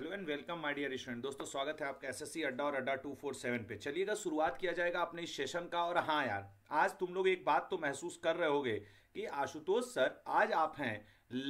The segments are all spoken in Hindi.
Hello and welcome my dear student दोस्तों स्वागत है आपका एसएससी अड्डा और अड्डा 247 पे चलिएगा शुरुआत किया जाएगा अपने इस सेशन का और हाँ यार आज तुम लोग एक बात तो महसूस कर रहे होगे कि आशुतोष सर आज आप हैं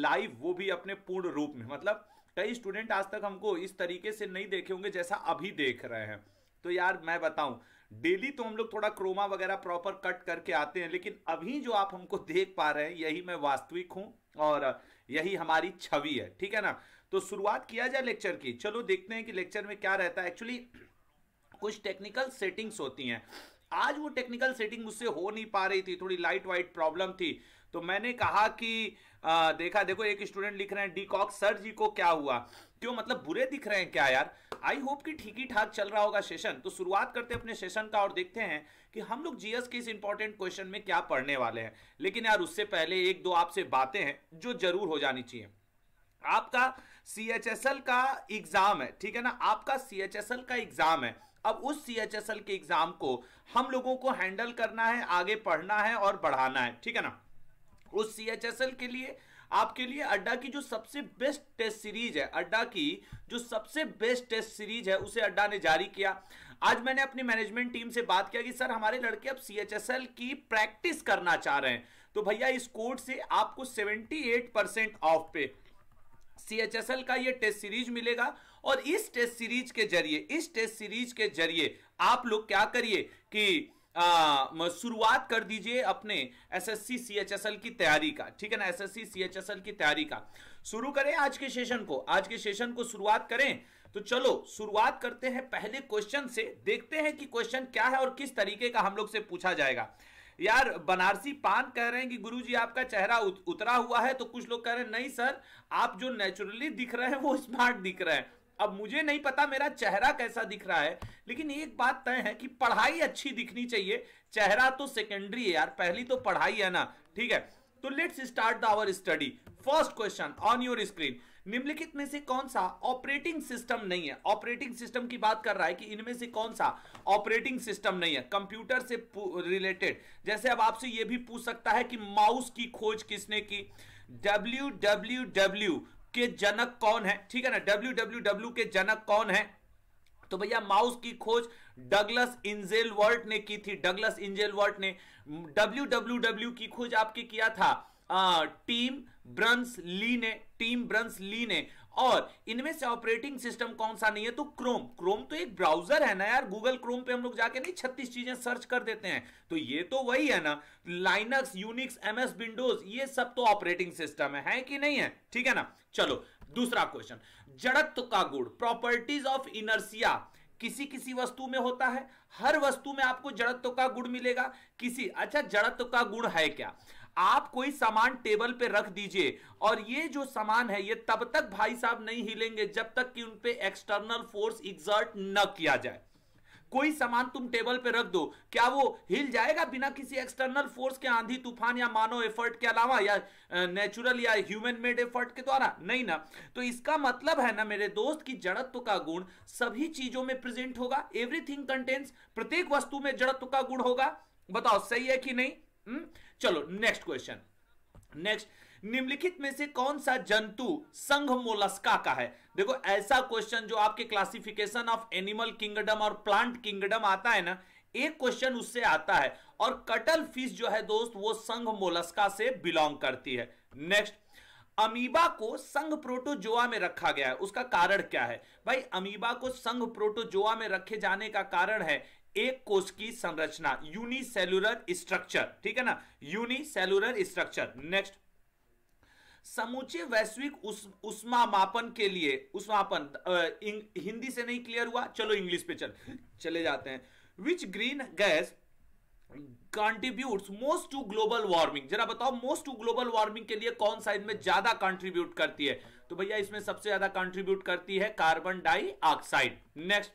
लाइव वो भी अपने पूर्ण रूप में मतलब कई स्टूडेंट आज तक हमको इस तरीके से नहीं देखे होंगे जैसा अभी देख रहे हैं तो यार मैं बताऊं डेली तो हम लोग थोड़ा क्रोमा वगैरह प्रॉपर कट करके आते हैं लेकिन अभी जो आप हमको देख पा रहे हैं यही मैं वास्तविक हूं और यही हमारी छवि है ठीक है ना तो शुरुआत किया जाए लेक्चर की चलो देखते हैं कि लेक्चर में क्या रहता है एक्चुअली कुछ टेक्निकल सेटिंग्स होती हैं आज वो टेक्निकल सेटिंग मुझसे हो नहीं पा रही थी थोड़ी लाइट वाइट प्रॉब्लम थी तो मैंने कहा कि आ, देखा देखो एक स्टूडेंट लिख रहे हैं डीकॉक सर जी को क्या हुआ क्यों मतलब बुरे दिख रहे हैं क्या यार आई होप कि ठीक ही ठाक चल रहा होगा सेशन तो शुरुआत करते हैं अपने सेशन का और देखते हैं कि हम लोग जीएस के इस इंपॉर्टेंट क्वेश्चन में क्या पढ़ने वाले हैं लेकिन यार उससे पहले एक दो आपसे बातें हैं जो जरूर हो जानी चाहिए आपका सी एच एस एल का एग्जाम है ठीक है ना आपका सी एच एस एल का एग्जाम है अब उस सी एच एस एल के एग्जाम को हम लोगों को हैंडल करना है आगे पढ़ना है और बढ़ाना है ठीक है ना उस सी एच एस एल के लिए आपके लिए अड्डा की जो सबसे बेस्ट टेस्ट सीरीज है अड्डा की जो सबसे बेस्ट टेस्ट सीरीज है उसे अड्डा ने जारी किया आज मैंने अपनी मैनेजमेंट टीम से बात किया कि सर हमारे लड़के अब सीएचएसएल की प्रैक्टिस करना चाह रहे हैं तो भैया इस कोड से आपको 78% ऑफ पे सीएचएसएल का ये टेस्ट सीरीज मिलेगा और इस टेस्ट सीरीज के जरिए इस टेस्ट सीरीज के जरिए आप लोग क्या करिए कि शुरुआत कर दीजिए अपने एसएससी सीएचएसएल की तैयारी का ठीक है ना एसएससी सीएचएसएल की तैयारी का शुरू करें आज के सेशन को आज के सेशन को शुरुआत करें तो चलो शुरुआत करते हैं पहले क्वेश्चन से देखते हैं कि क्वेश्चन क्या है और किस तरीके का हम लोग से पूछा जाएगा यार बनारसी पान कह रहे हैं कि गुरुजी आपका चेहरा उत, उतरा हुआ है तो कुछ लोग कह रहे हैं नहीं सर आप जो नेचुरली दिख रहे हैं वो स्मार्ट दिख रहे हैं अब मुझे नहीं पता मेरा चेहरा कैसा दिख रहा है लेकिन एक बात तय है कि पढ़ाई अच्छी दिखनी चाहिए चेहरा तो सेकेंडरी है यार पहली तो पढ़ाई है ना ठीक है तो let's start the our study first question on your screen निम्नलिखित में से कौन सा ऑपरेटिंग सिस्टम नहीं है ऑपरेटिंग सिस्टम की बात कर रहा है कि इनमें से कौन सा ऑपरेटिंग सिस्टम नहीं है कंप्यूटर से रिलेटेड जैसे अब आपसे यह भी पूछ सकता है कि माउस की खोज किसने की डब्ल्यू डब्ल्यू डब्ल्यू के जनक कौन है ठीक है ना डब्ल्यू डब्ल्यू डब्ल्यू के जनक कौन है तो भैया माउस की खोज डगलस इंजेल वर्ल्ट ने की थी डगलस इंजेल वर्ट ने डब्ल्यू डब्ल्यू डब्ल्यू की खोज आपके किया था आ, टीम ब्रंस ली ने टीम ब्रंस ली ने और इनमें से ऑपरेटिंग सिस्टम कौन सा नहीं है तो क्रोम क्रोम तो एक ब्राउजर है ना यार गूगल क्रोम पे हम लोग जाके नहीं छत्तीस चीजें सर्च कर देते हैं तो ये तो वही है ना लाइनक्स यूनिक्स एमएस विंडोज ये सब तो ऑपरेटिंग सिस्टम है, है कि नहीं है ठीक है ना चलो दूसरा क्वेश्चन जड़त्व का गुण प्रॉपर्टीज ऑफ इनर्सिया किसी किसी वस्तु में होता है हर वस्तु में आपको जड़त्व का गुण मिलेगा किसी अच्छा जड़त्व का गुण है क्या आप कोई सामान टेबल पे रख दीजिए और ये जो सामान है ये तब तक भाई साहब नहीं हिलेंगे जब तक कि उन एक्सटर्नल फोर्स एग्जर्ट न किया जाए कोई सामान तुम टेबल पे रख दो क्या वो हिल जाएगा बिना किसी एक्सटर्नल फोर्स के आंधी तूफान या मानव एफर्ट के अलावा या नेचुरल या ह्यूमन मेड एफर्ट के द्वारा नहीं ना तो इसका मतलब है ना मेरे दोस्त की जड़त्व का गुण सभी चीजों में प्रेजेंट होगा एवरीथिंग कंटेंट्स प्रत्येक वस्तु में जड़त्व का गुण होगा बताओ सही है कि नहीं हुँ? हम्म? चलो नेक्स्ट क्वेश्चन नेक्स्ट निम्नलिखित में से कौन सा जंतु संघ मोलस्का का है देखो ऐसा क्वेश्चन जो आपके क्लासिफिकेशन ऑफ एनिमल किंगडम और प्लांट किंगडम आता है ना एक क्वेश्चन उससे आता है और कटल फिश जो है दोस्त वो संघ मोलस्का से बिलोंग करती है नेक्स्ट अमीबा को संघ प्रोटोजोआ में रखा गया है उसका कारण क्या है भाई अमीबा को संघ प्रोटोजोआ में रखे जाने का कारण है एक कोष की संरचना यूनिसेलुलर स्ट्रक्चर ठीक है ना यूनिसेलुलर स्ट्रक्चर नेक्स्ट समूचे वैश्विक उस, मापन के लिए उष्मापन हिंदी से नहीं क्लियर हुआ चलो इंग्लिश पे चल चले जाते हैं which green gas contribute most to global warming जरा बताओ मोस्ट टू ग्लोबल वार्मिंग के लिए कौन साइड में ज्यादा कंट्रीब्यूट करती है तो भैया इसमें सबसे ज्यादा कंट्रीब्यूट करती है कार्बन डाइऑक्साइड नेक्स्ट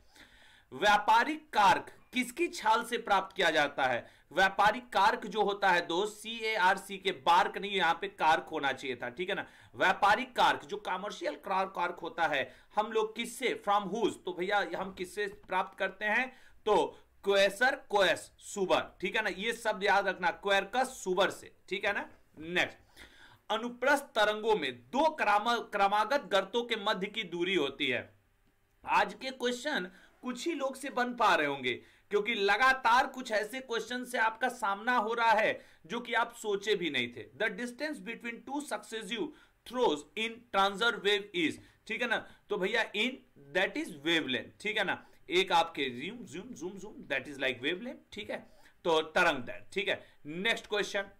व्यापारिक कार्क किसकी छाल से प्राप्त किया जाता है व्यापारी कार्क जो होता है दोस्त सी ए आर सी के बार्क नहीं यहाँ पे कार्क होना चाहिए था ठीक है ना व्यापारिक कार्क जो कॉमर्शियल कार्क होता है हम लोग किससे फ्रॉम हुज तो भैया हम किससे प्राप्त करते हैं तो क्वेसर क्वेस सुबर ठीक है ना ये शब्द याद रखना क्वेरकस सुबर से ठीक है ना नेक्स्ट अनुप्रस्थ तरंगों में दो क्रमागत गर्तों के मध्य की दूरी होती है आज के क्वेश्चन कुछ ही लोग से बन पा रहे होंगे क्योंकि लगातार कुछ ऐसे क्वेश्चन से आपका सामना हो रहा है जो कि आप सोचे भी नहीं थे the distance between two successive troughs in transverse wave is ठीक है ना तो भैया इन दैट इज वेवलेंथ ठीक है ना एक आपके zoom zoom zoom zoom that is like wavelength ठीक है तो तरंग दैट ठीक है नेक्स्ट क्वेश्चन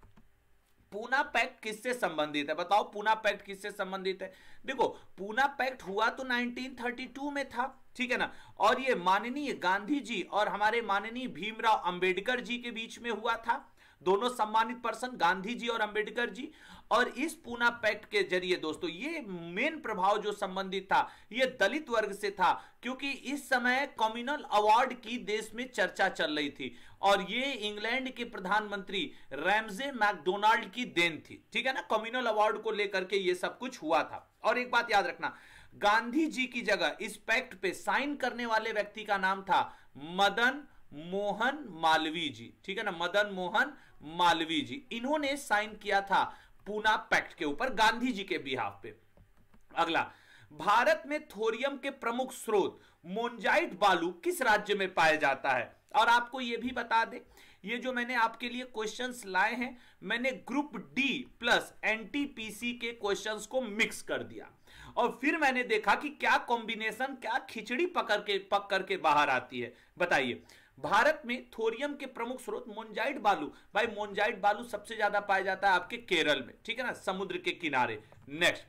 पूना पैक्ट किससे संबंधित है बताओ पूना पैक्ट किससे संबंधित है देखो पूना पैक्ट हुआ तो 1932 में था ठीक है ना और ये माननीय गांधी जी और हमारे माननीय भीमराव अंबेडकर जी के बीच में हुआ था दोनों सम्मानित पर्सन गांधी जी और अंबेडकर जी और इस पूना पैक्ट के जरिए दोस्तों ये मेन प्रभाव जो संबंधित था ये दलित वर्ग से था क्योंकि इस समय कॉम्युनल अवार्ड की देश में चर्चा चल रही थी और ये इंग्लैंड के प्रधानमंत्री रैमजे मैकडोनाल्ड की देन थी ठीक है ना कॉम्युनल अवार्ड को लेकर के ये सब कुछ हुआ था और एक बात याद रखना गांधी जी की जगह इस पैक्ट पे साइन करने वाले व्यक्ति का नाम था मदन मोहन मालवी जी ठीक है ना मदन मोहन मालवी जी इन्होंने साइन किया था पूना पैक्ट के ऊपर गांधी जी के बिहाफ पे अगला भारत में थोरियम के प्रमुख स्रोत मोनजाइट बालू किस राज्य में पाया जाता है और आपको यह भी बता दें ये जो मैंने आपके लिए क्वेश्चंस लाए हैं मैंने ग्रुप डी प्लस एनटीपीसी के क्वेश्चंस को मिक्स कर दिया और फिर मैंने देखा कि क्या कॉम्बिनेशन क्या खिचड़ी पकड़ के पक करके बाहर आती है बताइए भारत में थोरियम के प्रमुख स्रोत मोन्जाइट बालू भाई मोन्जाइट बालू सबसे ज्यादा पाया जाता है आपके केरल में ठीक है ना समुद्र के किनारे नेक्स्ट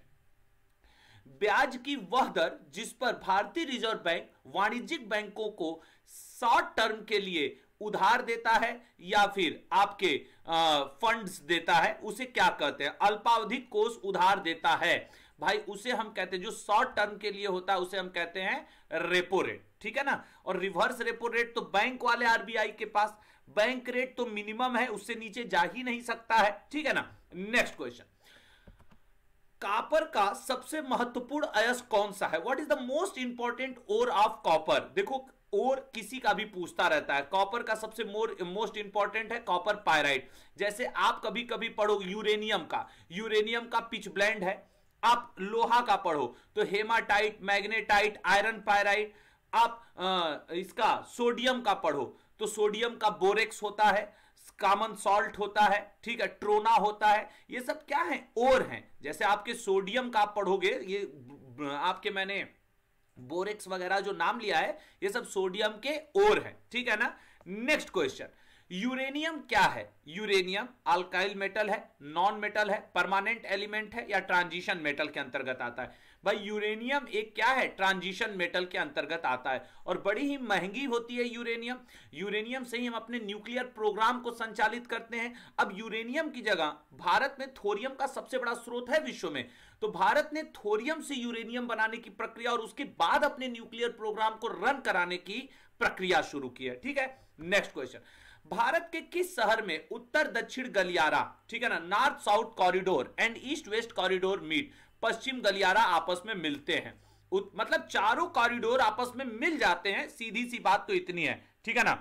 ब्याज की वह दर जिस पर भारतीय रिजर्व बैंक वाणिज्यिक बैंकों को शॉर्ट टर्म के लिए उधार देता है या फिर आपके फंड्स देता है उसे क्या कहते हैं अल्पावधिक कोष उधार देता है भाई उसे हम कहते हैं जो शॉर्ट टर्म के लिए होता है उसे हम कहते हैं रेपो रेट ठीक है ना और रिवर्स रेपो रेट तो बैंक वाले आरबीआई के पास बैंक रेट तो मिनिमम है उससे नीचे जा ही नहीं सकता है ठीक है ना नेक्स्ट क्वेश्चन कापर का सबसे महत्वपूर्ण अयस कौन सा है what is the most important ore of copper देखो और किसी का भी पूछता रहता है कॉपर का सबसे मोर मोस्ट इंपॉर्टेंट है कॉपर पायराइट जैसे आप कभी कभी पढ़ो यूरेनियम का यूरेनियम का पिच ब्लैंड है आप लोहा का पढ़ो तो हेमाटाइट मैग्नेटाइट आयरन पायराइट आप आ, इसका सोडियम का पढ़ो तो सोडियम का बोरेक्स होता है कॉमन सॉल्ट होता है ठीक है ट्रोना होता है ये सब क्या है और हैं जैसे आपके सोडियम का आप पढ़ोगे ये आपके मैंने बोरेक्स वगैरह जो नाम लिया है ये सब सोडियम के ओर है ठीक है ना नेक्स्ट क्वेश्चन यूरेनियम क्या है यूरेनियम अल्काइल मेटल है नॉन मेटल है परमानेंट एलिमेंट है या ट्रांजिशन मेटल के अंतर्गत आता है भाई यूरेनियम एक क्या है ट्रांजिशन मेटल के अंतर्गत आता है और बड़ी ही महंगी होती है यूरेनियम यूरेनियम से ही हम अपने न्यूक्लियर प्रोग्राम को संचालित करते हैं अब यूरेनियम की जगह भारत में थोरियम का सबसे बड़ा स्रोत है विश्व में तो भारत ने थोरियम से यूरेनियम बनाने की प्रक्रिया और उसके बाद अपने न्यूक्लियर प्रोग्राम को रन कराने की प्रक्रिया शुरू की है ठीक है नेक्स्ट क्वेश्चन भारत के किस शहर में उत्तर दक्षिण गलियारा ठीक है ना north south corridor and east west corridor meet पश्चिम गलियारा आपस में मिलते हैं मतलब चारों कॉरिडोर आपस में मिल जाते हैं सीधी सी बात तो इतनी है ठीक है ना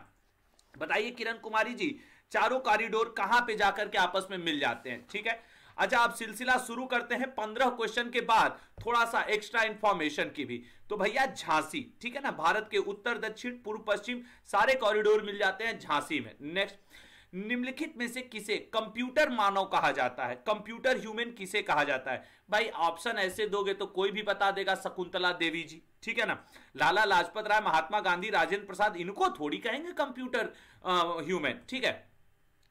बताइए किरण कुमारी जी चारों कॉरिडोर कहां पे जाकर के आपस में मिल जाते हैं ठीक है अच्छा आप सिलसिला शुरू करते हैं पंद्रह क्वेश्चन के बाद थोड़ा सा एक्स्ट्रा इंफॉर्मेशन की भी तो भैया झांसी ठीक है ना भारत के उत्तर दक्षिण पूर्व पश्चिम सारे कॉरिडोर मिल जाते हैं झांसी में नेक्स्ट निम्नलिखित में से किसे कंप्यूटर मानव कहा जाता है कंप्यूटर ह्यूमन किसे कहा जाता है भाई ऑप्शन ऐसे दोगे तो कोई भी बता देगा शकुंतला देवी जी ठीक है ना लाला लाजपत राय महात्मा गांधी राजेंद्र प्रसाद इनको थोड़ी कहेंगे कंप्यूटर ह्यूमन ठीक है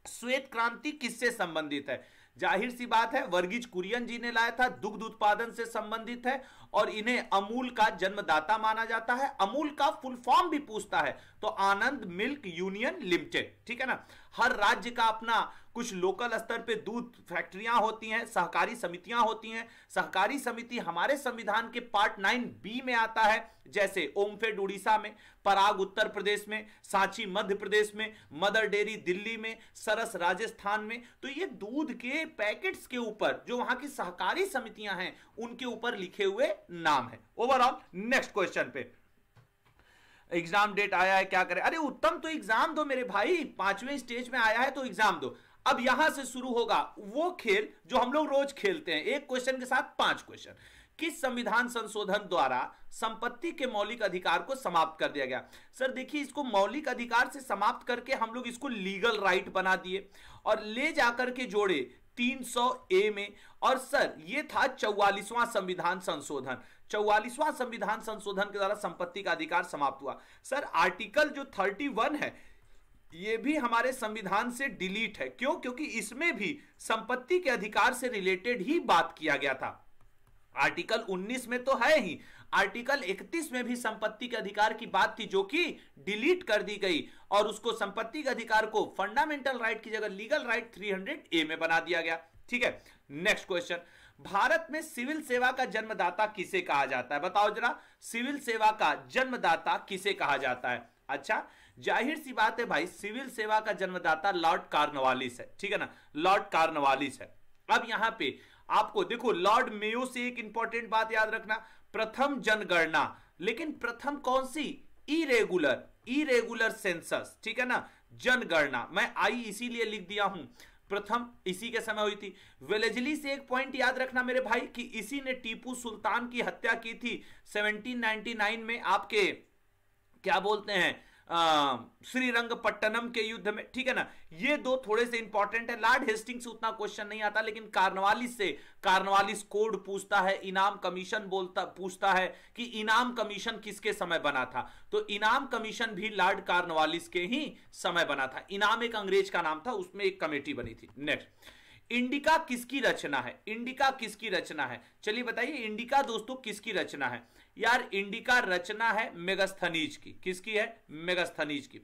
श्वेत क्रांति किससे संबंधित है जाहिर सी बात है वर्गीज कुरियन जी ने लाया था दुग्ध उत्पादन से संबंधित है और इन्हें अमूल का जन्मदाता माना जाता है अमूल का फुल फॉर्म भी पूछता है तो आनंद मिल्क यूनियन लिमिटेड ठीक है ना हर राज्य का अपना कुछ लोकल स्तर पे दूध फैक्ट्रियां होती हैं सहकारी समितियां होती हैं सहकारी समिति हमारे संविधान के पार्ट नाइन बी में आता है जैसे ओमफेड उड़ीसा में पराग उत्तर प्रदेश में सांची मध्य प्रदेश में मदर डेयरी दिल्ली में सरस राजस्थान में तो ये दूध के पैकेट्स के ऊपर जो वहां की सहकारी समितियां हैं उनके ऊपर लिखे हुए नाम है ओवरऑल नेक्स्ट क्वेश्चन पे एग्जाम डेट आया है क्या करें अरे उत्तम तो एग्जाम दो मेरे भाई पांचवें स्टेज में आया है तो एग्जाम दो अब यहां से शुरू होगा वो खेल जो हम लोग रोज खेलते हैं एक क्वेश्चन के साथ पांच क्वेश्चन किस संविधान संशोधन द्वारा संपत्ति के मौलिक अधिकार को समाप्त कर दिया गया सर देखिए इसको मौलिक अधिकार से समाप्त करके हम लोग इसको लीगल राइट बना दिए और ले जाकर के जोड़े 300 ए में और सर ये था चौवालीसवां संविधान संशोधन चौवालीसवां संविधान संशोधन के द्वारा संपत्ति का अधिकार समाप्त हुआ सर आर्टिकल जो 31 है ये भी हमारे संविधान से डिलीट है क्यों क्योंकि इसमें भी संपत्ति के अधिकार से रिलेटेड ही बात किया गया था आर्टिकल 19 में तो है ही आर्टिकल 31 में भी संपत्ति के अधिकार की बात थी जो कि डिलीट कर दी गई और उसको संपत्ति के अधिकार को फंडामेंटल राइट की जगह लीगल राइट 300 ए में बना दिया गया ठीक है नेक्स्ट क्वेश्चन भारत में सिविल सेवा का जन्मदाता किसे कहा जाता है बताओ जरा सिविल सेवा का जन्मदाता किसे कहा जाता है अच्छा जाहिर सी बात है भाई सिविल सेवा का जन्मदाता लॉर्ड कार्नवालिस है ठीक है ना लॉर्ड कार्नवालिस है अब यहां पे आपको देखो लॉर्ड मेयो से एक इंपॉर्टेंट बात याद रखना प्रथम जनगणना लेकिन प्रथम कौन सी इरेगुलर इरेगुलर सेंसस ठीक है ना जनगणना मैं आई इसीलिए लिख दिया हूं प्रथम इसी के समय हुई थी वेलेजली से एक पॉइंट याद रखना मेरे भाई कि इसी ने टीपू सुल्तान की हत्या की थी 1799 में आपके क्या बोलते हैं श्रीरंगपट्टनम के युद्ध में ठीक है ना ये दो थोड़े से इंपॉर्टेंट है लॉर्ड हेस्टिंग से उतना क्वेश्चन नहीं आता लेकिन कार्नवालिस से कार्नवालिस कोड पूछता है इनाम कमीशन बोलता पूछता है कि इनाम कमीशन किसके समय बना था तो इनाम कमीशन भी लॉर्ड कार्नवालिस के ही समय बना था इनाम एक अंग्रेज का नाम था उसमें एक कमेटी बनी थी नेक्स्ट इंडिका किसकी रचना है इंडिका किसकी रचना है चलिए बताइए इंडिका दोस्तों किसकी रचना है यार इंडिका रचना है मेगास्थनीज की किसकी है मेगास्थनीज की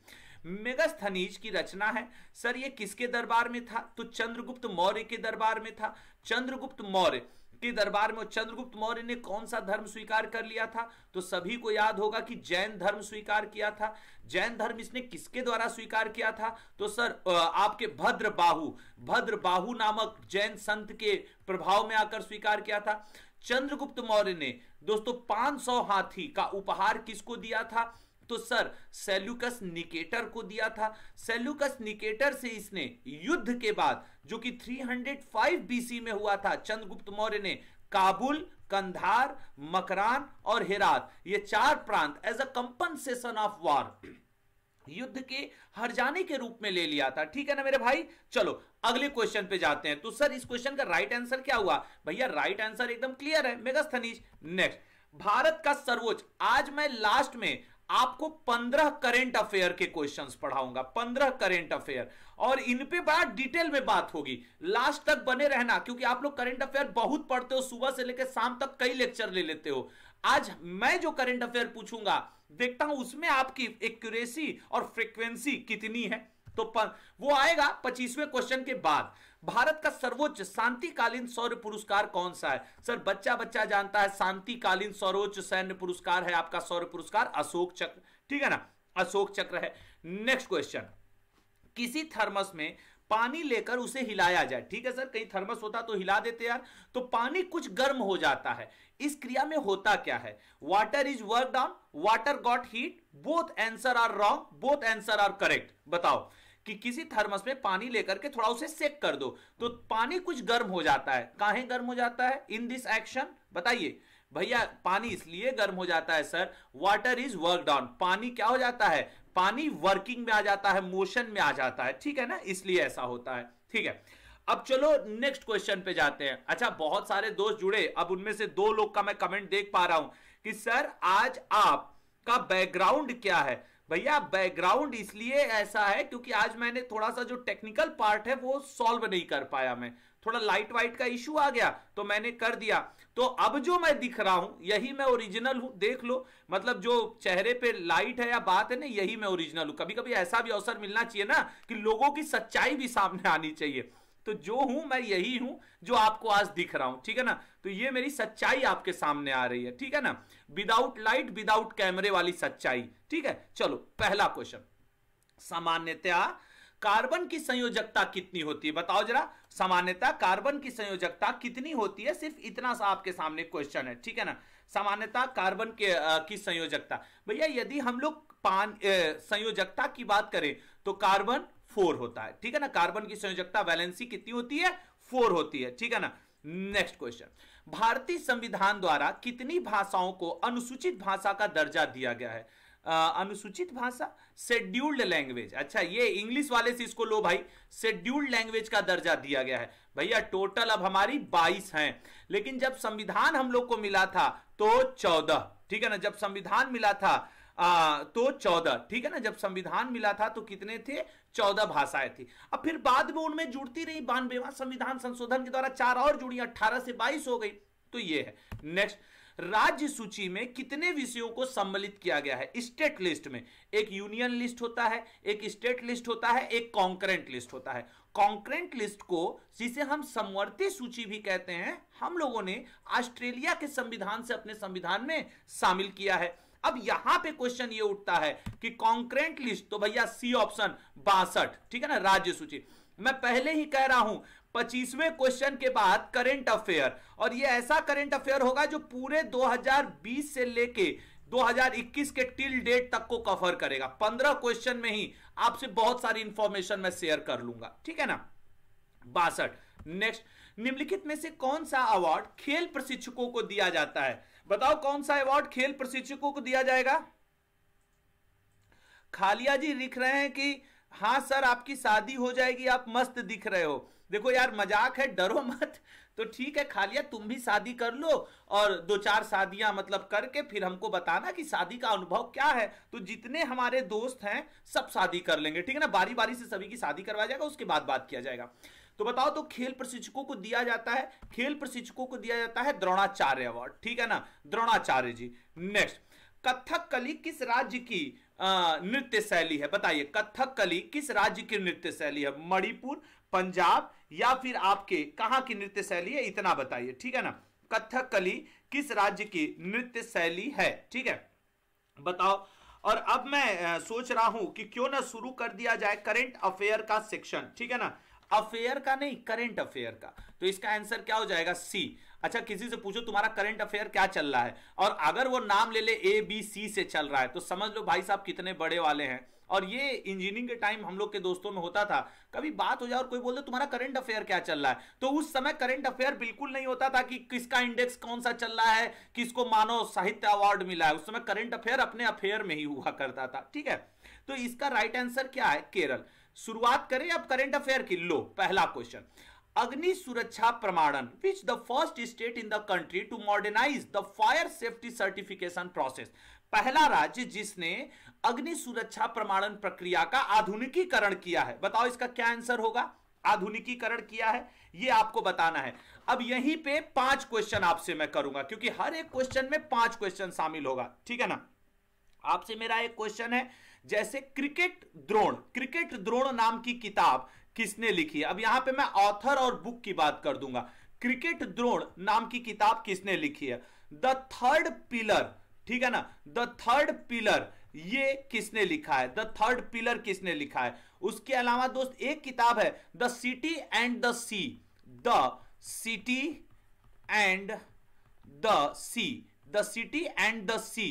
मेगास्थनीज की रचना है सर ये किसके दरबार में था तो चंद्रगुप्त मौर्य के दरबार में था चंद्रगुप्त मौर्य के दरबार में चंद्रगुप्त मौर्य ने कौन सा धर्म स्वीकार कर लिया था तो सभी को याद होगा कि जैन धर्म स्वीकार किया था जैन धर्म इसने किसके द्वारा स्वीकार किया था तो सर आपके भद्र बाहु भद्र बाहु नामक जैन संत के प्रभाव में आकर स्वीकार किया था चंद्रगुप्त मौर्य ने दोस्तों 500 हाथी का उपहार किसको दिया था तो सर सेल्यूकस निकेटर को दिया था सेल्यूकस निकेटर से इसने युद्ध के बाद जो कि 305 बीसी में हुआ था चंद्रगुप्त मौर्य ने काबुल कंधार मकरान और हेरात ये चार प्रांत as a compensation of war युद्ध के हरजाने के रूप में ले लिया था ठीक है ना मेरे भाई चलो अगले क्वेश्चन पे जाते हैं तो सर इस क्वेश्चन का राइट आंसर क्या हुआ भैया राइट आंसर एकदम क्लियर है मेगास्थनीज नेक्स्ट भारत का सर्वोच्च आज मैं लास्ट में आपको पंद्रह करेंट अफेयर के क्वेश्चंस पढ़ाऊंगा पंद्रह करेंट अफेयर और इन पे बड़ा डिटेल में बात होगी लास्ट तक बने रहना क्योंकि आप लोग करेंट अफेयर बहुत पढ़ते हो सुबह से लेकर शाम तक कई लेक्चर ले लेते हो आज मैं जो करेंट अफेयर पूछूंगा देखता हूं उसमें आपकी एक्यूरेसी और फ्रीक्वेंसी कितनी है तो पर, वो आएगा पच्चीसवें क्वेश्चन के बाद भारत का सर्वोच्च शांतिकालीन सौर्य पुरस्कार कौन सा है सर बच्चा बच्चा जानता है शांतिकालीन सर्वोच्च सैन्य पुरस्कार है आपका सौर्य पुरस्कार अशोक चक्र ठीक है ना अशोक चक्र है नेक्स्ट क्वेश्चन किसी थर्मस में पानी लेकर उसे हिलाया जाए ठीक है सर कहीं थर्मस होता तो हिला देते यार तो पानी कुछ गर्म हो जाता है इस क्रिया में होता क्या है water is work down water got heat both answer are wrong both answer are correct बताओ कि किसी थर्मस में पानी लेकर के थोड़ा उसे सेक कर दो तो पानी कुछ गर्म हो जाता है काहे गर्म हो जाता है इन दिस एक्शन बताइए भैया पानी इसलिए गर्म हो जाता है sir water is work down पानी क्या हो जाता है पानी वर्किंग में आ जाता है मोशन में आ जाता है ठीक है ना इसलिए ऐसा होता है ठीक है अब चलो नेक्स्ट क्वेश्चन पे जाते हैं अच्छा बहुत सारे दोस्त जुड़े अब उनमें से दो लोग का मैं कमेंट देख पा रहा हूं कि सर आज आप का बैकग्राउंड क्या है भैया बैकग्राउंड इसलिए ऐसा है क्योंकि आज मैंने थोड़ा सा जो टेक्निकल पार्ट है वो सॉल्व नहीं कर पाया मैं थोड़ा लाइट वाइट का इश्यू आ गया तो मैंने कर दिया तो अब जो मैं दिख रहा हूं यही मैं ओरिजिनल हूं देख लो मतलब जो चेहरे पे लाइट है या बात है ना यही मैं ओरिजिनल हूं कभी कभी ऐसा भी अवसर मिलना चाहिए ना कि लोगों की सच्चाई भी सामने आनी चाहिए तो जो हूं मैं यही हूं जो आपको आज दिख रहा हूं ठीक है ना तो ये मेरी सच्चाई आपके सामने आ रही है ठीक है ना विदाउट लाइट विदाउट कैमरे वाली सच्चाई ठीक है चलो पहला क्वेश्चन सामान्यतया कार्बन की संयोजकता कितनी होती है बताओ जरा सामान्यता कार्बन की संयोजकता कितनी होती है सिर्फ इतना सा आपके सामने क्वेश्चन है ठीक है ना सामान्यता कार्बन के आ, की संयोजकता भैया यदि हम लोग पान संयोजकता की बात करें तो कार्बन फोर होता है ठीक है ना कार्बन की संयोजकता वैलेंसी कितनी होती है फोर होती है ठीक है ना नेक्स्ट क्वेश्चन भारतीय संविधान द्वारा कितनी भाषाओं को अनुसूचित भाषा का दर्जा दिया गया है अनुसूचित भाषा शेड्यूल्ड लैंग्वेज अच्छा ये इंग्लिश वाले से इसको लो भाई शेड्यूल्ड लैंग्वेज का दर्जा दिया गया है भैया टोटल अब हमारी 22 हैं लेकिन जब संविधान हम लोग को मिला था तो 14 ठीक है ना जब संविधान मिला था आ, तो चौदह ठीक है ना जब संविधान मिला था तो कितने थे चौदह भाषाएं थी अब फिर बाद में उनमें जुड़ती रही बानवेवा संविधान संशोधन के द्वारा चार और जुड़ी अट्ठारह से बाईस हो गई तो ये है नेक्स्ट राज्य सूची में कितने विषयों को सम्मिलित किया गया है स्टेट लिस्ट में एक यूनियन लिस्ट होता है एक स्टेट लिस्ट होता है एक कॉन्करेंट लिस्ट होता है कॉन्करेंट लिस्ट को जिसे हम समवर्ती सूची भी कहते हैं हम लोगों ने ऑस्ट्रेलिया के संविधान से अपने संविधान में शामिल किया है अब यहां पे क्वेश्चन ये उठता है कि कॉन्क्रेंट लिस्ट तो भैया सी ऑप्शन बासठ ठीक है ना राज्य सूची मैं पहले ही कह रहा हूं पच्चीसवें क्वेश्चन के बाद करंट अफेयर और ये ऐसा करंट अफेयर होगा जो पूरे 2020 से लेके 2021 के टिल डेट तक को कवर करेगा पंद्रह क्वेश्चन में ही आपसे बहुत सारी इंफॉर्मेशन मैं शेयर कर लूंगा ठीक है ना बासठ नेक्स्ट निम्नलिखित में से कौन सा अवार्ड खेल प्रशिक्षकों को दिया जाता है बताओ कौन सा अवार्ड खेल प्रशिक्षकों को दिया जाएगा खालिया जी लिख रहे हैं कि हाँ सर आपकी शादी हो जाएगी आप मस्त दिख रहे हो देखो यार मजाक है डरो मत तो ठीक है खालिया तुम भी शादी कर लो और दो चार शादियां मतलब करके फिर हमको बताना कि शादी का अनुभव क्या है तो जितने हमारे दोस्त हैं सब शादी कर लेंगे ठीक है ना बारी बारी से सभी की शादी करवाया जाएगा उसके बाद बात किया जाएगा तो बताओ तो खेल प्रशिक्षकों को दिया जाता है खेल प्रशिक्षकों को दिया जाता है द्रोणाचार्य अवार्ड ठीक है ना द्रोणाचार्य जी नेक्स्ट कथक कली किस राज्य की नृत्य शैली है बताइए कथक कली किस राज्य की नृत्य शैली है मणिपुर पंजाब या फिर आपके कहाँ की नृत्य शैली है इतना बताइए ठीक है ना कथक कली किस राज्य की नृत्य शैली है ठीक है बताओ और अब मैं सोच रहा हूं कि क्यों ना शुरू कर दिया जाए करेंट अफेयर का सेक्शन ठीक है ना अफेयर का नहीं करेंट अफेयर का तो इसका आंसर क्या हो जाएगा सी अच्छा किसी से पूछो तुम्हारा करंट अफेयर क्या चल रहा है और अगर वो नाम ले ले ए बी सी से चल रहा है तो समझ लो भाई साहब कितने बड़े वाले हैं और ये इंजीनियरिंग के टाइम हम लोग के दोस्तों में होता था कभी बात हो जाए और कोई बोल दे तुम्हारा करंट अफेयर क्या चल रहा है तो उस समय करंट अफेयर बिल्कुल नहीं होता था कि किसका इंडेक्स कौन सा चल रहा है किसको मानव साहित्य अवार्ड मिला है उस समय करंट अफेयर अपने अफेयर में ही हुआ करता था ठीक है तो इसका राइट आंसर क्या है केरल शुरुआत करें अब करंट अफेयर की लो पहला क्वेश्चन अग्नि सुरक्षा प्रमाणन which the first state in the country to modernise the fire safety certification process पहला राज्य जिसने अग्नि सुरक्षा प्रमाणन प्रक्रिया का आधुनिकीकरण किया है बताओ इसका क्या आंसर होगा आधुनिकीकरण किया है ये आपको बताना है अब यहीं पे पांच क्वेश्चन आपसे मैं करूंगा क्योंकि हर एक क्वेश्चन में पांच क्वेश्चन शामिल होगा ठीक है ना आपसे मेरा एक क्वेश्चन है जैसे क्रिकेट द्रोण क्रिकेट द्रोण नाम की किताब किसने लिखी है अब यहां पे मैं ऑथर और बुक की बात कर दूंगा क्रिकेट द्रोण नाम की किताब किसने लिखी है द थर्ड पिलर ठीक है ना द थर्ड पिलर ये किसने लिखा है द थर्ड पिलर किसने लिखा है उसके अलावा दोस्त एक किताब है the city and the sea the city and the sea the city and the sea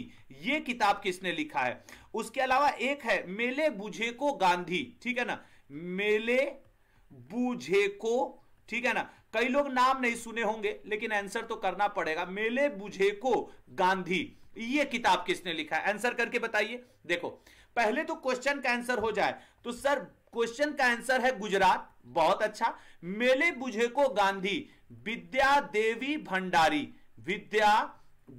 ये किताब किसने लिखा है उसके अलावा एक है मेले बुझे को गांधी ठीक है ना मेले बूझे को ठीक है ना कई लोग नाम नहीं सुने होंगे लेकिन आंसर तो करना पड़ेगा मेले बुझे को गांधी ये किताब किसने लिखा है आंसर करके बताइए देखो पहले तो क्वेश्चन का आंसर हो जाए तो सर क्वेश्चन का आंसर है गुजरात बहुत अच्छा मेले बुझे को गांधी विद्या देवी भंडारी विद्या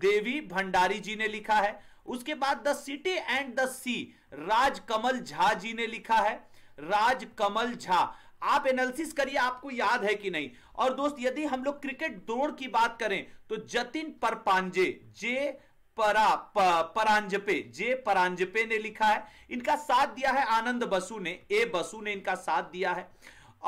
देवी भंडारी जी ने लिखा है उसके बाद the city and the sea Rajkamal Jha ji ने लिखा है राजकमल झा आप एनालिसिस करिए आपको याद है कि नहीं और दोस्त यदि हम लोग क्रिकेट दौड़ की बात करें तो जतिन परपांजे जे परा प, परांजपे जे परांजपे ने लिखा है इनका साथ दिया है आनंद बसु ने ए बसु ने इनका साथ दिया है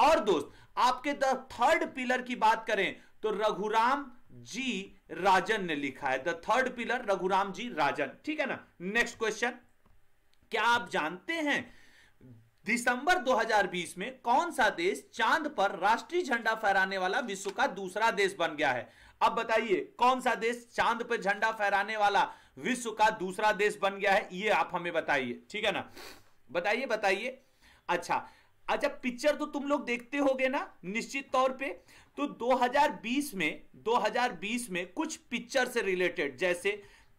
और दोस्त आपके द थर्ड पिलर की बात करें तो रघुराम जी राजन ने लिखा है the third pillar Raghuram ji Rajan ठीक है ना नेक्स्ट क्वेश्चन क्या आप जानते हैं दिसंबर 2020 में कौन सा देश चांद पर राष्ट्रीय झंडा फहराने वाला विश्व का दूसरा देश बन गया है अब बताइए कौन सा देश चांद पर झंडा फहराने वाला विश्व का दूसरा देश बन गया है ये आप हमें बताइए ठीक है ना बताइए बताइए अच्छा अच्छा पिक्चर तो तुम लोग देखते होगे ना निश्चित तौर पे तो 2020 में 2020 में कुछ पिक्चर से रिलेटेड जैसे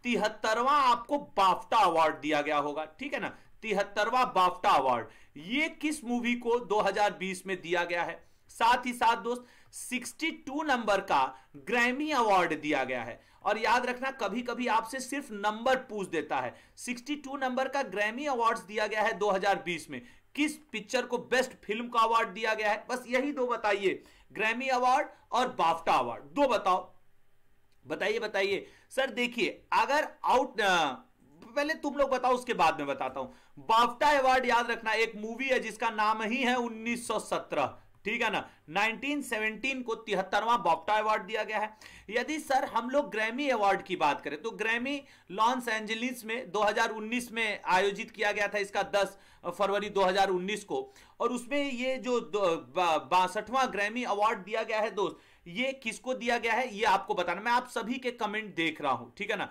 तिहत्तरवा आपको बाफ्टा अवार्ड दिया गया होगा ठीक है ना तिहत्तरवा बाफ्टा अवार्ड ये किस मूवी को 2020 में दिया गया है साथ ही साथ दोस्त 62 नंबर का ग्रैमी अवार्ड दिया गया है और याद रखना कभी कभी आपसे सिर्फ नंबर पूछ देता है 62 नंबर का ग्रैमी अवार्ड दिया गया है 2020 में किस पिक्चर को बेस्ट फिल्म का अवार्ड दिया गया है बस यही दो बताइए ग्रैमी अवार्ड और बाफ्टा अवार्ड दो बताओ बताइए बताइए सर देखिए अगर आउट पहले तुम लोग बताओ उसके बाद में बताता हूं बाफ्टा अवार्ड याद रखना एक मूवी है जिसका नाम ही है 1917 ठीक है ना 1917 को तिहत्तरवा बॉप्टा अवार्ड दिया गया है यदि सर हम लोग ग्रैमी अवार्ड की बात करें तो ग्रैमी लॉन्स एंजलिस में 2019 में आयोजित किया गया था इसका 10 फरवरी 2019 को और उसमें ये जो बासठवां ग्रैमी अवार्ड दिया गया है दोस्त ये किसको दिया गया है ये आपको बताना मैं आप सभी के कमेंट देख रहा हूं ठीक है ना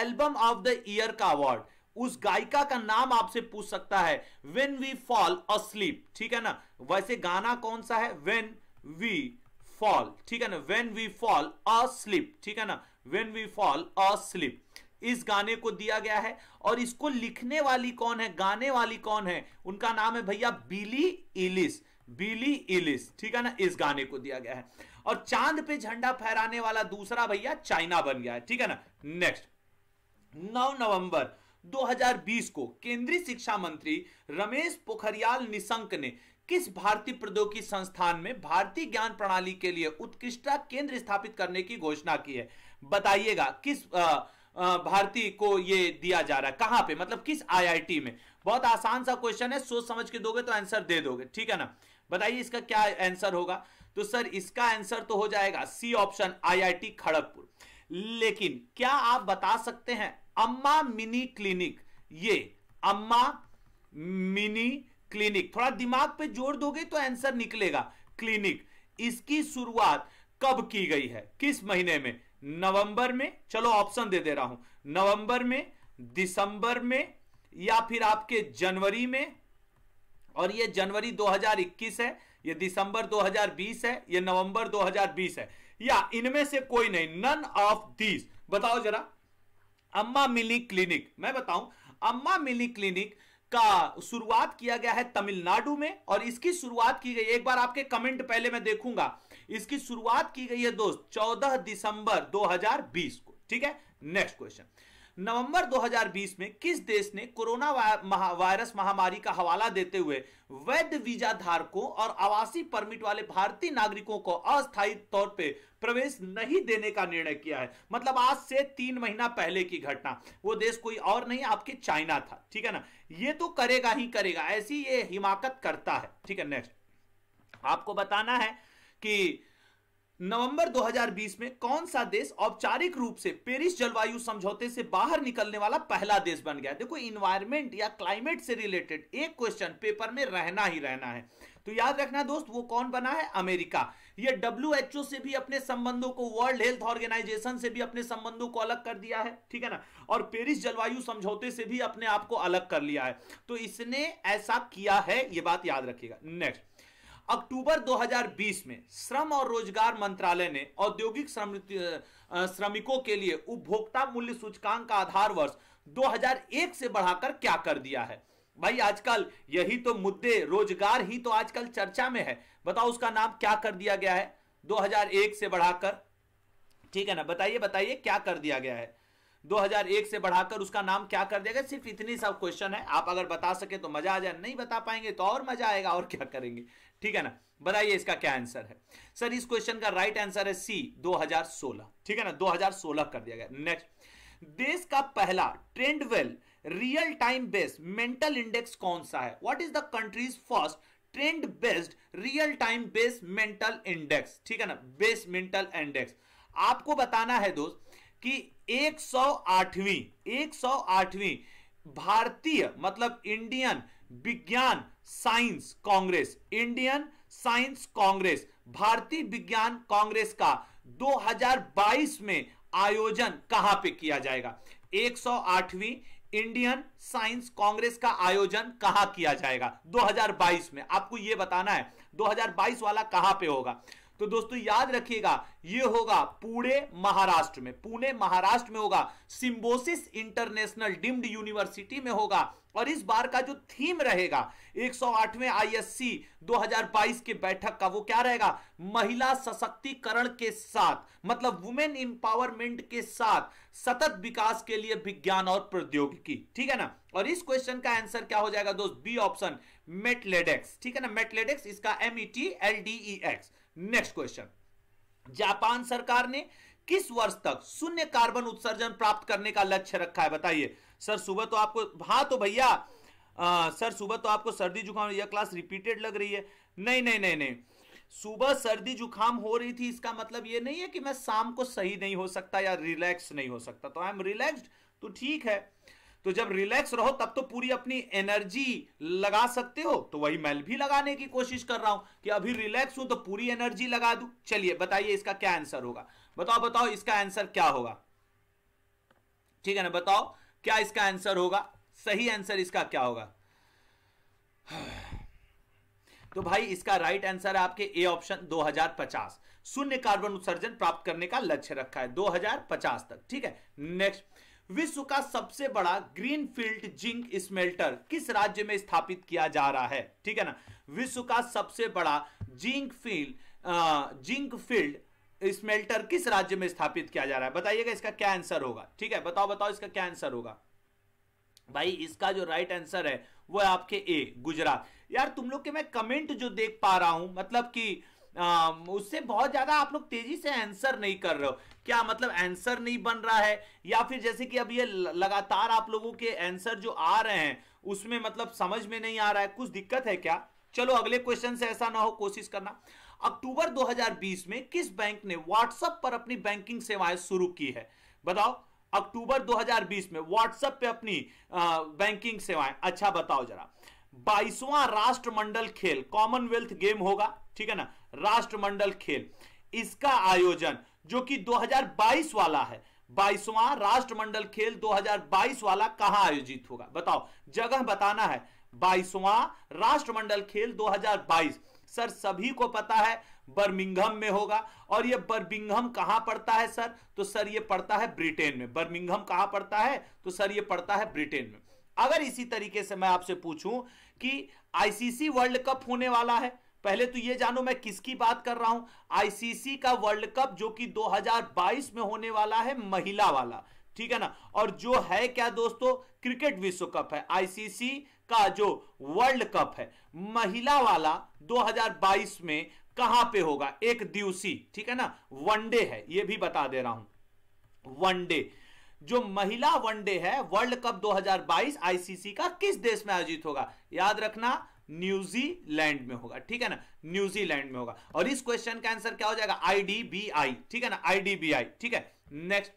एल्बम ऑफ द ईयर का अवार्ड उस गायिका का नाम आपसे पूछ सकता है वेन वी फॉल अस्लीप ठीक है ना वैसे गाना कौन सा है वेन वी फॉल ठीक है ना वेन वी फॉल अस्लीप ठीक है ना वेन वी फॉल अस्लीप इस गाने को दिया गया है और इसको लिखने वाली कौन है गाने वाली कौन है उनका नाम है भैया बिली इलिस बिली इलिस ठीक है ना इस गाने को दिया गया है और चांद पे झंडा फहराने वाला दूसरा भैया चाइना बन गया है ठीक है ना नेक्स्ट 9 नवंबर 2020 को केंद्रीय शिक्षा मंत्री रमेश पोखरियाल निशंक ने किस भारतीय प्रौद्योगिकी संस्थान में भारतीय ज्ञान प्रणाली के लिए उत्कृष्टता केंद्र स्थापित करने की घोषणा की है बताइएगा किस भारतीय भारती को यह दिया जा रहा है कहां पे मतलब किस आईआईटी में बहुत आसान सा क्वेश्चन है सोच समझ के दोगे तो आंसर दे दोगे ठीक है ना बताइए इसका क्या आंसर होगा तो सर इसका आंसर तो हो जाएगा सी ऑप्शन आईआईटी खड़गपुर लेकिन क्या आप बता सकते हैं अम्मा मिनी क्लिनिक ये अम्मा मिनी क्लिनिक थोड़ा दिमाग पे जोर दोगे तो आंसर निकलेगा क्लिनिक इसकी शुरुआत कब की गई है किस महीने में नवंबर में चलो ऑप्शन दे दे रहा हूं नवंबर में दिसंबर में या फिर आपके जनवरी में और ये जनवरी 2021 है ये दिसंबर 2020 है ये नवंबर 2020 है या इनमें से कोई नहीं नन ऑफ दीज बताओ जरा अम्मा मिली क्लिनिक मैं बताऊं अम्मा मिली क्लिनिक का शुरुआत किया गया है तमिलनाडु में और इसकी शुरुआत की गई एक बार आपके कमेंट पहले मैं देखूंगा इसकी शुरुआत की गई है दोस्त 14 दिसंबर 2020 को ठीक है नेक्स्ट क्वेश्चन नवंबर 2020 में किस देश ने कोरोना वायरस महामारी का हवाला देते हुए वैध वीजा धारकों और आवासीय परमिट वाले भारतीय नागरिकों को अस्थायी तौर पे प्रवेश नहीं देने का निर्णय किया है मतलब आज से तीन महीना पहले की घटना वो देश कोई और नहीं आपके चाइना था ठीक है ना ये तो करेगा ही करेगा ऐसी ये हिमाकत करता है ठीक है नेक्स्ट आपको बताना है कि नवंबर 2020 में कौन सा देश औपचारिक रूप से पेरिस जलवायु समझौते से बाहर निकलने वाला पहला देश बन गया देखो इन्वायरमेंट या क्लाइमेट से रिलेटेड एक क्वेश्चन पेपर में रहना ही रहना है तो याद रखना दोस्त वो कौन बना है अमेरिका ये डब्ल्यू से भी अपने संबंधों को वर्ल्ड हेल्थ ऑर्गेनाइजेशन से भी अपने संबंधों को अलग कर दिया है ठीक है ना और पेरिस जलवायु समझौते से भी अपने आप को अलग कर लिया है तो इसने ऐसा किया है ये बात याद रखिएगा नेक्स्ट अक्टूबर 2020 में श्रम और रोजगार मंत्रालय ने औद्योगिक श्रम श्रमिकों के लिए उपभोक्ता मूल्य सूचकांक का आधार वर्ष 2001 से बढ़ाकर क्या कर दिया है भाई आजकल यही तो मुद्दे रोजगार ही तो आजकल चर्चा में है बताओ उसका नाम क्या कर दिया गया है 2001 से बढ़ाकर ठीक है ना बताइए बताइए क्या कर दिया गया है 2001 से बढ़ाकर उसका नाम क्या कर देगा सिर्फ इतनी सब क्वेश्चन है आप अगर बता सके तो मजा आ जाए नहीं बता पाएंगे तो और मजा आएगा और क्या करेंगे ठीक है ना बताइए इसका क्या आंसर है सर इस क्वेश्चन का राइट आंसर है सी 2016 ठीक है ना 2016 कर दिया गया नेक्स्ट देश का पहला trend well real time based mental index कौन सा है what is the country's first trend based real time based mental index ठीक है ना बेस्ट मेंटल इंडेक्स आपको बताना है दोस्त कि 108वीं 108वीं भारतीय मतलब इंडियन विज्ञान science congress Indian science congress भारतीय विज्ञान कांग्रेस का 2022 में आयोजन कहां पे किया जाएगा 108वीं इंडियन साइंस कांग्रेस का आयोजन कहां किया जाएगा 2022 में आपको यह बताना है 2022 वाला कहां पे होगा तो दोस्तों याद रखिएगा ये होगा पूरे महाराष्ट्र में पुणे महाराष्ट्र में होगा सिम्बोसिस इंटरनेशनल डिम्ड यूनिवर्सिटी में होगा और इस बार का जो थीम रहेगा 108वें आईएससी 2022 के बैठक का वो क्या रहेगा महिला सशक्तिकरण के साथ मतलब वुमेन इंपावरमेंट के साथ सतत विकास के लिए विज्ञान और प्रौद्योगिकी ठीक है ना और इस क्वेश्चन का आंसर क्या हो जाएगा दोस्त बी ऑप्शन मेटलेडेक्स ठीक है ना मेटलेडेक्स इसका MET L D X next question Japan सरकार ने किस वर्ष तक शून्य कार्बन उत्सर्जन प्राप्त करने का लक्ष्य रखा है बताइए सर सुबह तो आपको हाँ तो भैया सर सुबह तो आपको सर्दी जुकाम यह क्लास रिपीटेड लग रही है नहीं नहीं नहीं नहीं सुबह सर्दी जुकाम हो रही थी इसका मतलब यह नहीं है कि मैं शाम को सही नहीं हो सकता या रिलैक्स नहीं हो सकता तो आई एम रिलैक्स तो ठीक है तो जब रिलैक्स रहो तब तो पूरी अपनी एनर्जी लगा सकते हो तो वही मैं भी लगाने की कोशिश कर रहा हूं कि अभी रिलैक्स हूं तो पूरी एनर्जी लगा दू चलिए बताइए इसका क्या आंसर होगा बताओ बताओ इसका आंसर क्या होगा ठीक है ना बताओ क्या इसका आंसर होगा सही आंसर इसका क्या होगा तो भाई इसका राइट आंसर है आपके ए ऑप्शन 2050 शून्य कार्बन उत्सर्जन प्राप्त करने का लक्ष्य रखा है 2050 तक ठीक है नेक्स्ट विश्व का सबसे बड़ा ग्रीनफील्ड जिंक स्मेल्टर किस राज्य में स्थापित किया जा रहा है ठीक है ना विश्व का सबसे बड़ा zinc field zinc field smelter किस राज्य में स्थापित किया जा रहा है बताइएगा इसका क्या आंसर होगा ठीक है बताओ बताओ इसका क्या आंसर होगा भाई इसका जो राइट आंसर है वो है आपके ए गुजरात यार तुम लोग के मैं कमेंट जो देख पा रहा हूं मतलब कि उससे बहुत ज्यादा आप लोग तेजी से आंसर नहीं कर रहे हो क्या मतलब आंसर नहीं बन रहा है या फिर जैसे कि अब ये लगातार आप लोगों के आंसर जो आ रहे हैं उसमें मतलब समझ में नहीं आ रहा है कुछ दिक्कत है क्या चलो अगले क्वेश्चन से ऐसा ना हो कोशिश करना अक्टूबर 2020 में किस बैंक ने व्हाट्सएप पर अपनी बैंकिंग सेवाएं शुरू की है बताओ अक्टूबर 2020 में व्हाट्सएप पे अपनी आ, बैंकिंग सेवाएं अच्छा बताओ जरा बाईसवा राष्ट्रमंडल खेल कॉमनवेल्थ गेम होगा ठीक है ना राष्ट्रमंडल खेल इसका आयोजन जो कि 2022 वाला है बाईसवां राष्ट्रमंडल खेल 2022 वाला कहां आयोजित होगा बताओ जगह बताना है बाईसवां राष्ट्रमंडल खेल 2022 सर सभी को पता है बर्मिंगम में होगा और यह बर्मिंगम कहां पड़ता है सर तो सर यह पड़ता है ब्रिटेन में बर्मिंगम कहां पड़ता है तो सर यह पड़ता है ब्रिटेन में अगर इसी तरीके से मैं आपसे पूछूं कि आईसीसी वर्ल्ड कप होने वाला है पहले तो ये जानो मैं किसकी बात कर रहा हूं आईसीसी का वर्ल्ड कप जो कि 2022 में होने वाला है महिला वाला ठीक है ना और जो है क्या दोस्तों क्रिकेट विश्व कप है आईसीसी का जो वर्ल्ड कप है महिला वाला 2022 में कहां पे होगा एक दिवसीय ठीक है ना वनडे है ये भी बता दे रहा हूं वनडे जो महिला वनडे है वर्ल्ड कप 2022 आईसीसी का किस देश में आयोजित होगा याद रखना न्यूजीलैंड में होगा ठीक है ना न्यूजीलैंड में होगा और इस क्वेश्चन का आंसर क्या हो जाएगा आईडीबीआई ठीक है ना आईडीबीआई ठीक है नेक्स्ट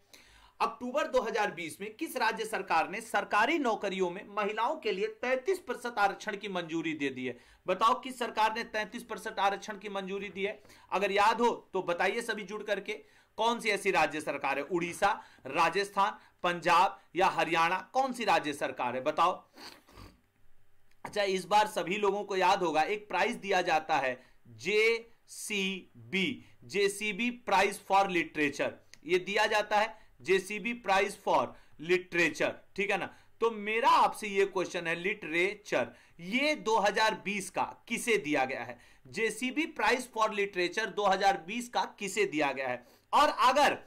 अक्टूबर 2020 में किस राज्य सरकार ने सरकारी नौकरियों में महिलाओं के लिए 33 प्रतिशत आरक्षण की मंजूरी दे दी है बताओ किस सरकार ने 33 प्रतिशत आरक्षण की मंजूरी दी है अगर याद हो तो बताइए सभी जुड़ करके कौन सी ऐसी राज्य सरकार है उड़ीसा राजस्थान पंजाब या हरियाणा कौन सी राज्य सरकार है बताओ अच्छा इस बार सभी लोगों को याद होगा एक प्राइज दिया जाता है J C B J C B prize for literature ये दिया जाता है J C B prize for literature ठीक है ना तो मेरा आपसे ये क्वेश्चन है लिटरेचर ये 2020 का किसे दिया गया है जेसीबी प्राइज फॉर लिटरेचर 2020 का किसे दिया गया है और अगर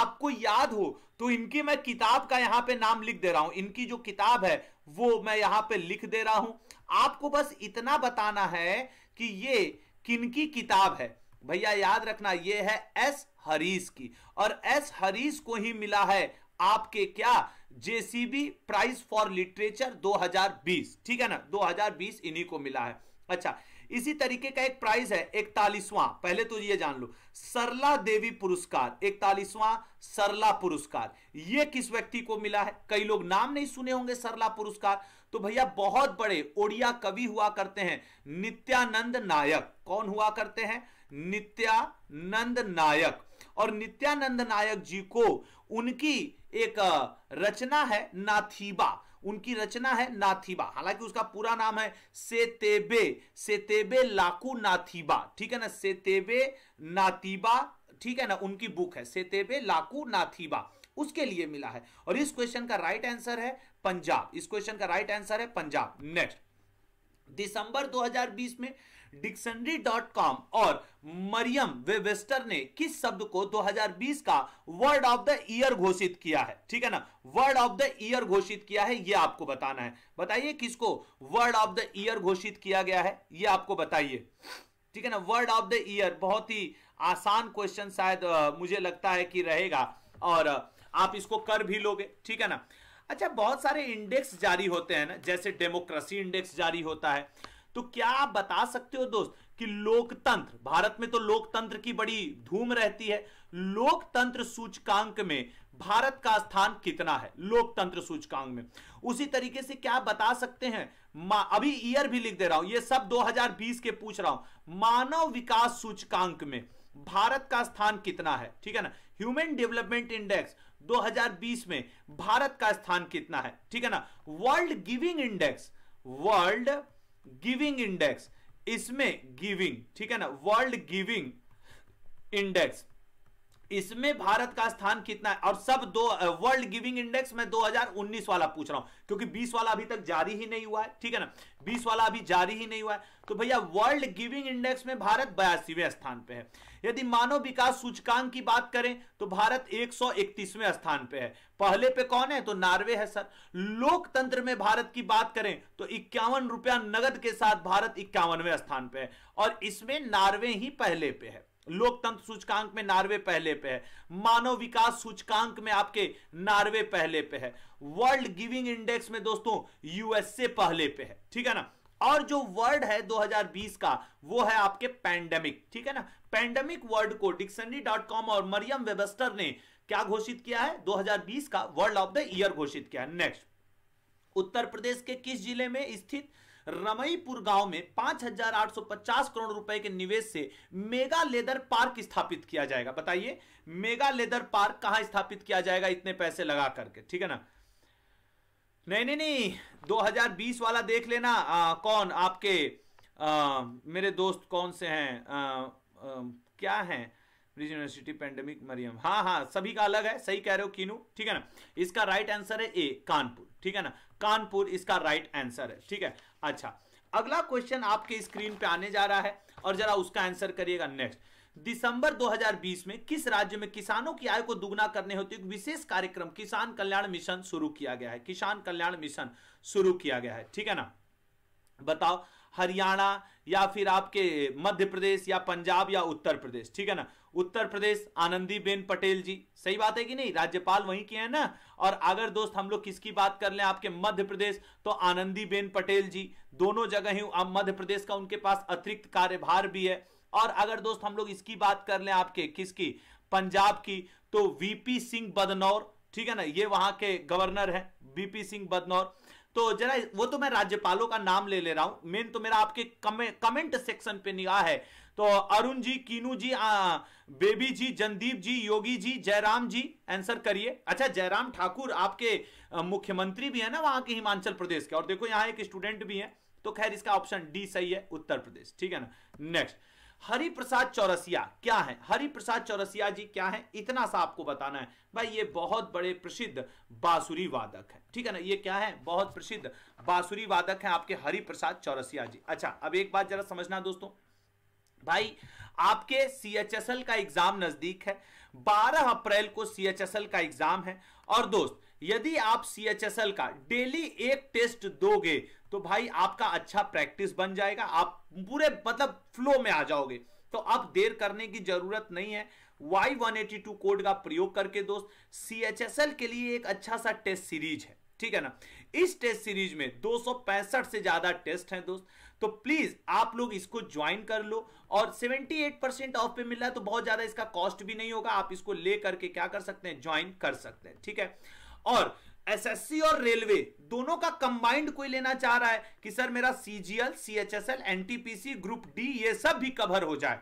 आपको याद हो तो इनकी मैं किताब का यहां पे नाम लिख दे रहा हूं इनकी जो किताब है वो मैं यहां पे लिख दे रहा हूं आपको बस इतना बताना है कि ये किनकी किताब है भैया याद रखना ये है एस हरीश की और एस हरीश को ही मिला है आपके क्या जेसीबी प्राइज फॉर लिटरेचर 2020 ठीक है ना 2020 इन्हीं को मिला है अच्छा इसी तरीके का एक प्राइज है इकतालीसवां पहले तो ये जान लो सरला देवी पुरस्कार इकतालीसवां सरला पुरस्कार ये किस व्यक्ति को मिला है कई लोग नाम नहीं सुने होंगे सरला पुरस्कार तो भैया बहुत बड़े ओडिया कवि हुआ करते हैं नित्यानंद नायक कौन हुआ करते हैं नित्यानंद नायक और नित्यानंद नायक जी को उनकी एक रचना है नाथीबा उनकी रचना है नाथीबा हालांकि उसका पूरा नाम है सेतेबे सेतेबे लाकू नाथीबा ठीक है ना सेतेबे नाथीबा ठीक है ना उनकी बुक है सेतेबे लाकू नाथीबा उसके लिए मिला है और इस क्वेश्चन का राइट आंसर है पंजाब इस क्वेश्चन का राइट आंसर है पंजाब नेक्स्ट दिसंबर 2020 में डिक्शनरी डॉट कॉम और मरियम वेबेस्टर ने किस शब्द को 2020 का वर्ड ऑफ द ईयर घोषित किया है ठीक है ना वर्ड ऑफ द ईयर घोषित किया है यह आपको बताना है बताइए किसको वर्ड ऑफ द ईयर घोषित किया गया है यह आपको बताइए ठीक है ना वर्ड ऑफ द ईयर बहुत ही आसान क्वेश्चन शायद मुझे लगता है कि रहेगा और आप इसको कर भी लोगे ठीक है ना अच्छा बहुत सारे इंडेक्स जारी होते हैं ना जैसे डेमोक्रेसी इंडेक्स जारी होता है तो क्या आप बता सकते हो दोस्त कि लोकतंत्र भारत में तो लोकतंत्र की बड़ी धूम रहती है लोकतंत्र सूचकांक में भारत का स्थान कितना है लोकतंत्र सूचकांक में उसी तरीके से क्या बता सकते हैं अभी ईयर भी लिख दे रहा हूं ये सब 2020 के पूछ रहा हूं मानव विकास सूचकांक में भारत का स्थान कितना है ठीक है ना ह्यूमन डेवलपमेंट इंडेक्स 2020 में भारत का स्थान कितना है ठीक है ना world giving index world giving index इसमें गिविंग ठीक है ना वर्ल्ड गिविंग इंडेक्स इसमें भारत का स्थान कितना है और सब दो वर्ल्ड गिविंग इंडेक्स में 2019 वाला पूछ रहा हूं क्योंकि 20 वाला अभी तक जारी ही नहीं हुआ है ठीक है ना 20 वाला अभी जारी ही नहीं हुआ है तो भैया वर्ल्ड गिविंग इंडेक्स में भारत बयासीवें स्थान पे है यदि मानव विकास सूचकांक की बात करें तो भारत एक स्थान पर है पहले पे कौन है तो नार्वे है सर लोकतंत्र में भारत की बात करें तो इक्यावन रुपया नगद के साथ भारत इक्यावनवे स्थान पर है और इसमें नार्वे ही पहले पे है लोकतंत्र सूचकांक में नार्वे पहले पे है मानव विकास सूचकांक में आपके नार्वे पहले पे है वर्ल्ड गिविंग इंडेक्स में दोस्तों यूएसए पहले पे है ठीक है ना और जो वर्ड है 2020 का वो है आपके पैंडेमिक ठीक है ना पैंडेमिक वर्ड को डिक्शनरी डॉट कॉम और मरियम वेबस्टर ने क्या घोषित किया है 2020 का वर्ल्ड ऑफ द ईयर घोषित किया है नेक्स्ट उत्तर प्रदेश के किस जिले में स्थित रमईपुर गांव में 5,850 करोड़ रुपए के निवेश से मेगा लेदर पार्क स्थापित किया जाएगा बताइए मेगा लेदर पार्क कहां स्थापित किया जाएगा इतने पैसे लगा करके ठीक है ना नहीं नहीं नहीं 2020 वाला देख लेना आ, कौन आपके आ, मेरे दोस्त कौन से हैं आ, आ, क्या है यूनिवर्सिटी पेंडेमिक मरियम हाँ हाँ सभी का अलग है सही कह रहे हो किनू ठीक है ना इसका राइट आंसर है ए कानपुर ठीक है ना कानपुर इसका राइट आंसर है ठीक है अच्छा अगला क्वेश्चन आपके स्क्रीन पे आने जा रहा है और जरा उसका आंसर करिएगा नेक्स्ट दिसंबर 2020 में किस राज्य में किसानों की आय को दुगना करने हेतु एक विशेष कार्यक्रम किसान कल्याण मिशन शुरू किया गया है किसान कल्याण मिशन शुरू किया गया है ठीक है ना बताओ हरियाणा या फिर आपके मध्य प्रदेश या पंजाब या उत्तर प्रदेश ठीक है ना उत्तर प्रदेश आनंदी बेन पटेल जी सही बात है कि नहीं राज्यपाल वहीं के हैं ना और अगर दोस्त हम लोग किसकी बात कर लें आपके मध्य प्रदेश तो आनंदी बेन पटेल जी दोनों जगह ही मध्य प्रदेश का उनके पास अतिरिक्त कार्यभार भी है और अगर दोस्त हम लोग इसकी बात कर लें आपके किसकी पंजाब की तो वीपी सिंह बदनौर ठीक है ना ये वहां के गवर्नर है बीपी सिंह बदनौर तो जरा वो तो मैं राज्यपालों का नाम ले ले रहा हूं मेन तो मेरा आपके कमे, कमेंट सेक्शन पे निगाह है तो अरुण जी कीनू जी आ, बेबी जी जनदीप जी योगी जी जयराम जी आंसर करिए अच्छा जयराम ठाकुर आपके मुख्यमंत्री भी है ना वहां के हिमाचल प्रदेश के और देखो यहां एक स्टूडेंट भी है तो खैर इसका ऑप्शन डी सही है उत्तर प्रदेश ठीक है ना नेक्स्ट हरिप्रसाद चौरसिया क्या है हरिप्रसाद चौरसिया जी क्या है इतना सा आपको बताना है भाई ये बहुत बड़े प्रसिद्ध बासुरी वादक है ठीक है ना ये क्या है बहुत प्रसिद्ध बासुरी वादक है आपके हरिप्रसाद चौरसिया जी अच्छा अब एक बात जरा समझना दोस्तों भाई आपके सी एच एस एल का एग्जाम नजदीक है 12 अप्रैल को सी एच एस एल का एग्जाम है और दोस्त यदि आप सी एच एस एल का डेली एक टेस्ट दोगे तो भाई आपका अच्छा प्रैक्टिस बन जाएगा आप पूरे मतलब फ्लो में आ जाओगे तो अब देर करने की जरूरत नहीं है वाई वन कोड का प्रयोग करके दोस्त सी के लिए एक अच्छा सा टेस्ट सीरीज है ठीक है ना इस टेस्ट सीरीज में दो से ज्यादा टेस्ट हैं दोस्त तो प्लीज आप लोग इसको ज्वाइन कर लो और 78 परसेंट ऑफ पे मिल रहा है तो बहुत ज्यादा इसका कॉस्ट भी नहीं होगा आप इसको ले करके क्या कर सकते हैं ज्वाइन कर सकते हैं ठीक है और एसएससी और रेलवे दोनों का कंबाइंड कोई लेना चाह रहा है कि सर मेरा CGL CHSL NTPC group D ये सब भी कवर हो जाए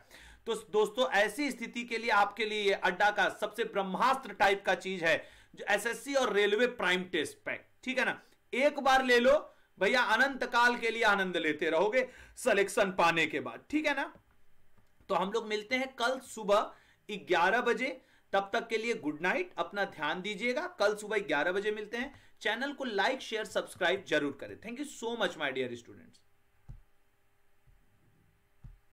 तो दोस्तों ऐसी स्थिति के लिए आपके लिए ये अड्डा का सबसे ब्रह्मास्त्र टाइप का चीज है जो एसएससी और रेलवे प्राइम टेस्ट पैक ठीक है ना एक बार ले लो भैया अनंत काल के लिए आनंद लेते रहोगे सिलेक्शन पाने के बाद ठीक है ना तो हम लोग मिलते हैं कल सुबह ग्यारह बजे तब तक के लिए गुड नाइट अपना ध्यान दीजिएगा कल सुबह ग्यारह बजे मिलते हैं चैनल को लाइक शेयर सब्सक्राइब जरूर करें thank you so much my dear students